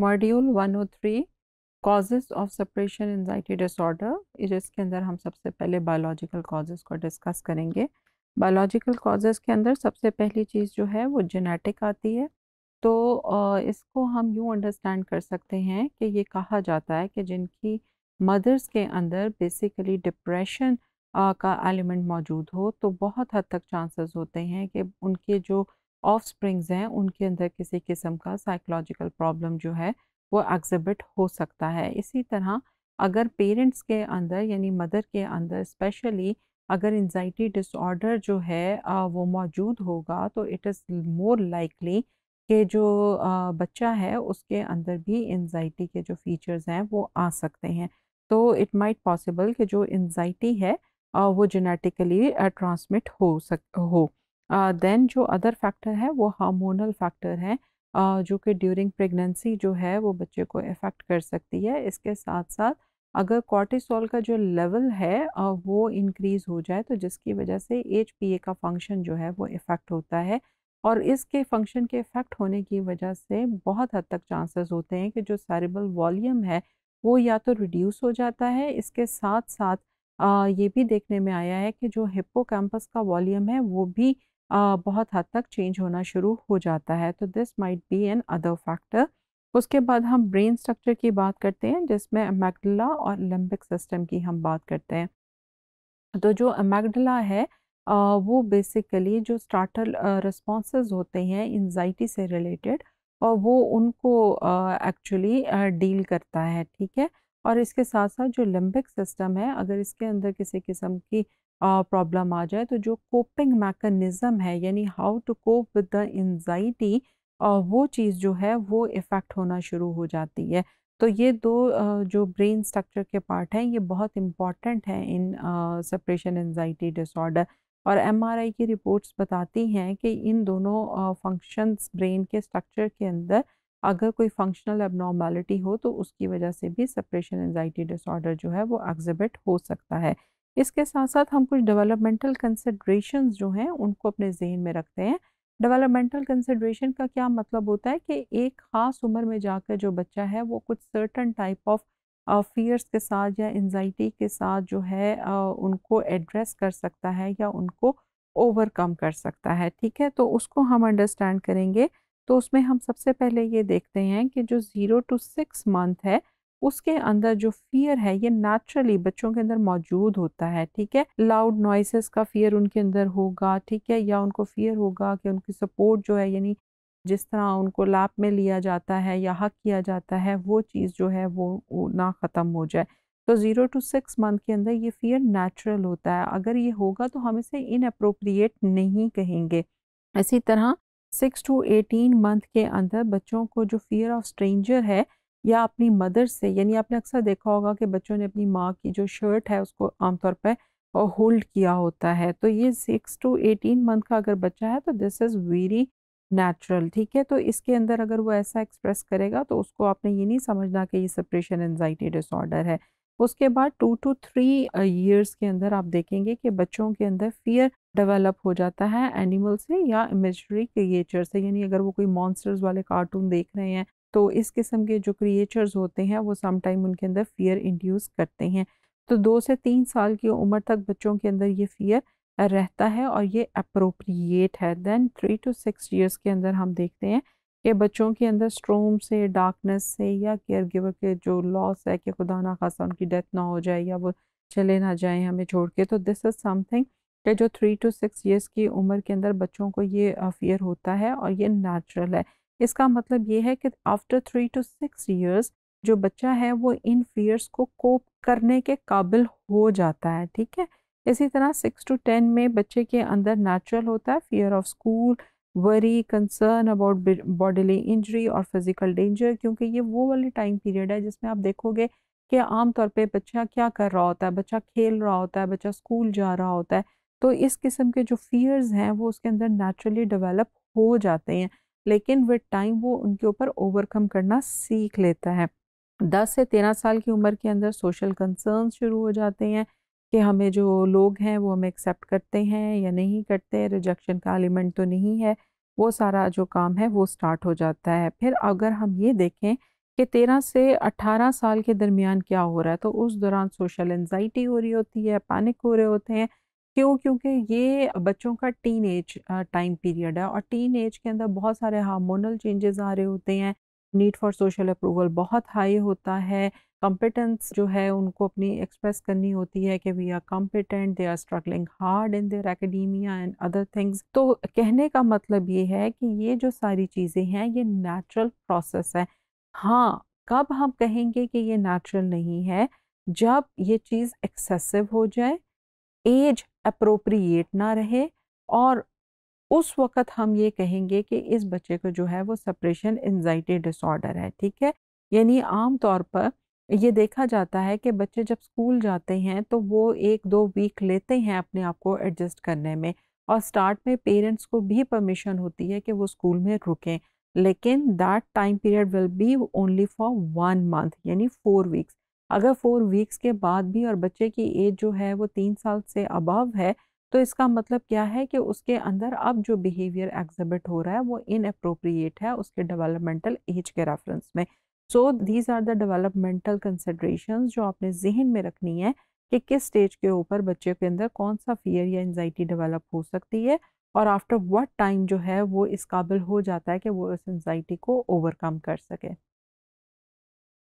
module 103 causes of separation anxiety disorder इसके अंदर हम सबसे पहले बायोलॉजिकल कॉजेज को डिस्कस करेंगे बायोलॉजिकल कॉजेज के अंदर सबसे पहली चीज़ जो है वो जेनेटिक आती है तो इसको हम यूँ अंडरस्टैंड कर सकते हैं कि ये कहा जाता है कि जिनकी मदर्स के अंदर बेसिकली डिप्रेशन का एलिमेंट मौजूद हो तो बहुत हद तक चांसेस होते हैं कि उनके जो ऑफ स्प्रिंग्स हैं उनके अंदर किसी किस्म का साइकोलॉजिकल प्रॉब्लम जो है वो एग्जिबिट हो सकता है इसी तरह अगर पेरेंट्स के अंदर यानी मदर के अंदर स्पेशली अगर एनजाइटी डिसऑर्डर जो है वो मौजूद होगा तो इट इज़ मोर लाइकली कि जो बच्चा है उसके अंदर भी एनजाइटी के जो फीचर्स हैं वो आ सकते हैं तो इट माइट पॉसिबल कि जो एनजाइटी है वो जेनेटिकली ट्रांसमिट हो सक हो देन जो अदर फैक्टर है वो हार्मोनल फैक्टर है जो कि ड्यूरिंग प्रेगनेंसी जो है वो बच्चे को इफ़ेक्ट कर सकती है इसके साथ साथ अगर कॉर्टिसोल का जो लेवल है वो इंक्रीज़ हो जाए तो जिसकी वजह से एच का फंक्शन जो है वो इफ़ेक्ट होता है और इसके फंक्शन के इफ़ेक्ट होने की वजह से बहुत हद तक चांसेस होते हैं कि जो सैरिबल वॉल्यूम है वो या तो रिड्यूस हो जाता है इसके साथ साथ आ, ये भी देखने में आया है कि जो हिप्पोकैम्पस का वॉल्यूम है वो भी बहुत हद तक चेंज होना शुरू हो जाता है तो this might be another factor उसके बाद हम ब्रेन स्ट्रक्चर की बात करते हैं जिसमें मैगडला और लिम्बिक सिस्टम की हम बात करते हैं तो जो मैगडला है वो बेसिकली जो स्टार्टर रिस्पॉन्स होते हैं इन्जाइटी से रिलेटेड और वो उनको एक्चुअली डील करता है ठीक है और इसके साथ साथ जो लिम्बिक सिस्टम है अगर इसके अंदर किसी किस्म की प्रॉब्लम आ जाए तो जो कोपिंग मैकनिज़म है यानी how to cope with the anxiety वो चीज़ जो है वो इफ़ेक्ट होना शुरू हो जाती है तो ये दो जो ब्रेन स्ट्रक्चर के पार्ट हैं ये बहुत इम्पॉर्टेंट हैं इन सप्रेशन एनजाइटी डिसऑर्डर और एमआरआई की रिपोर्ट्स बताती हैं कि इन दोनों फंक्शंस ब्रेन के स्ट्रक्चर के अंदर अगर कोई फंक्शनल एबनॉर्मेलिटी हो तो उसकी वजह से भी सप्रेशन एनजाइटी डिसऑर्डर जो है वो एग्जिबिट हो सकता है इसके साथ साथ हम कुछ डेवलपमेंटल कंसिड्रेशन जो हैं उनको अपने जहन में रखते हैं डेवलपमेंटल कंसिड्रेशन का क्या मतलब होता है कि एक ख़ास उम्र में जाकर जो बच्चा है वो कुछ सर्टन टाइप ऑफ फीयर्स के साथ या एनजाइटी के साथ जो है uh, उनको एड्रेस कर सकता है या उनको ओवरकम कर सकता है ठीक है तो उसको हम अंडरस्टैंड करेंगे तो उसमें हम सबसे पहले ये देखते हैं कि जो ज़ीरो टू सिक्स मंथ है उसके अंदर जो फियर है ये नेचुरली बच्चों के अंदर मौजूद होता है ठीक है लाउड नॉइसेस का फियर उनके अंदर होगा ठीक है या उनको फियर होगा कि उनकी सपोर्ट जो है यानी जिस तरह उनको लैप में लिया जाता है या हक किया जाता है वो चीज़ जो है वो, वो ना ख़त्म हो जाए तो ज़ीरो टू सिक्स मंथ के अंदर ये फियर नेचुरल होता है अगर ये होगा तो हम इसे इनप्रोप्रिएट नहीं कहेंगे इसी तरह सिक्स टू एटीन मंथ के अंदर बच्चों को जो फियर ऑफ स्ट्रेंजर है या अपनी मदर से यानी आपने अक्सर देखा होगा कि बच्चों ने अपनी माँ की जो शर्ट है उसको आमतौर पर और होल्ड किया होता है तो ये सिक्स टू एटीन मंथ का अगर बच्चा है तो दिस इज़ वेरी नेचुरल ठीक है तो इसके अंदर अगर वो ऐसा एक्सप्रेस करेगा तो उसको आपने ये नहीं समझना कि ये सप्रेशन एनजाइटी डिसऑर्डर है उसके बाद टू टू थ्री ईयर्स के अंदर आप देखेंगे कि बच्चों के अंदर फियर डेवलप हो जाता है एनिमल से या इमेजरी क्रिएचर से यानी अगर वो कोई मॉन्स्टर्स वाले कार्टून देख रहे हैं तो इस किस्म के जो क्रिएचर्स होते हैं वो समटाइम उनके अंदर फ़ियर इंड्यूस करते हैं तो दो से तीन साल की उम्र तक बच्चों के अंदर ये फ़ियर रहता है और ये अप्रोप्रिएट है than three to six years के अंदर हम देखते हैं कि बच्चों के अंदर स्ट्रोम से डार्कनेस से या केयर गिवर के जो लॉस है कि खुदा ना खासा उनकी डेथ ना हो जाए या वो चले ना जाए हमें छोड़ के तो दिस इज़ समथिंग कि जो थ्री टू सिक्स ईयर्स की उम्र के अंदर बच्चों को ये फियर होता है और ये नेचुरल है इसका मतलब ये है कि after three to six years जो बच्चा है वो इन फियर्स को कोप करने के काबिल हो जाता है ठीक है इसी तरह सिक्स टू टेन में बच्चे के अंदर नेचुरल होता है fear of school worry concern about bodily injury और फिजिकल डेंजर क्योंकि ये वो वाली टाइम पीरियड है जिसमें आप देखोगे कि आमतौर पे बच्चा क्या कर रहा होता है बच्चा खेल रहा होता है बच्चा स्कूल जा रहा होता है तो इस किस्म के जो फियर्स हैं वो उसके अंदर नेचुरली डेवलप हो जाते हैं लेकिन विद टाइम वो उनके ऊपर ओवरकम करना सीख लेता है दस से तेरह साल की उम्र के अंदर सोशल कंसर्न शुरू हो जाते हैं कि हमें जो लोग हैं वो हमें एक्सेप्ट करते हैं या नहीं करते रिजेक्शन का एलिमेंट तो नहीं है वो सारा जो काम है वो स्टार्ट हो जाता है फिर अगर हम ये देखें कि तेरह से अट्ठारह साल के दरमियान क्या हो रहा है तो उस दौरान सोशल एनजाइटी हो रही होती है पैनिक हो रहे होते हैं क्यों क्योंकि ये बच्चों का टीन एज टाइम पीरियड है और टीन एज के अंदर बहुत सारे हार्मोनल चेंजेस आ रहे होते हैं नीड फॉर सोशल अप्रूवल बहुत हाई होता है कॉम्पिटेंस जो है उनको अपनी एक्सप्रेस करनी होती है कि we are competent they are struggling hard in their academia and other things तो कहने का मतलब ये है कि ये जो सारी चीज़ें हैं ये नेचुरल प्रोसेस है हाँ कब हम कहेंगे कि ये नेचुरल नहीं है जब ये चीज़ एक्सेसिव हो जाए एज अप्रोप्रिएट ना रहे और उस वक़्त हम ये कहेंगे कि इस बच्चे को जो है वो सप्रेशन एनजाइटी डिसऑर्डर है ठीक है यानी आम तौर पर ये देखा जाता है कि बच्चे जब स्कूल जाते हैं तो वो एक दो वीक लेते हैं अपने आप को एडजस्ट करने में और स्टार्ट में पेरेंट्स को भी परमिशन होती है कि वो स्कूल में रुकें लेकिन that time period will be only for one month यानी फोर वीक्स अगर फोर वीक्स के बाद भी और बच्चे की एज जो है वो तीन साल से अबव है तो इसका मतलब क्या है कि उसके अंदर अब जो बिहेवियर एग्जिबिट हो रहा है वो इनअप्रोप्रिएट है उसके डेवलपमेंटल एज के रेफरेंस में so these are the developmental consideration जो आपने जहन में रखनी है कि किस स्टेज के ऊपर बच्चे के अंदर कौन सा फियर या एनजाइटी डेवलप हो सकती है और आफ्टर वट टाइम जो है वो इस काबिल हो जाता है कि वो इस एनजाइटी को ओवरकम कर सके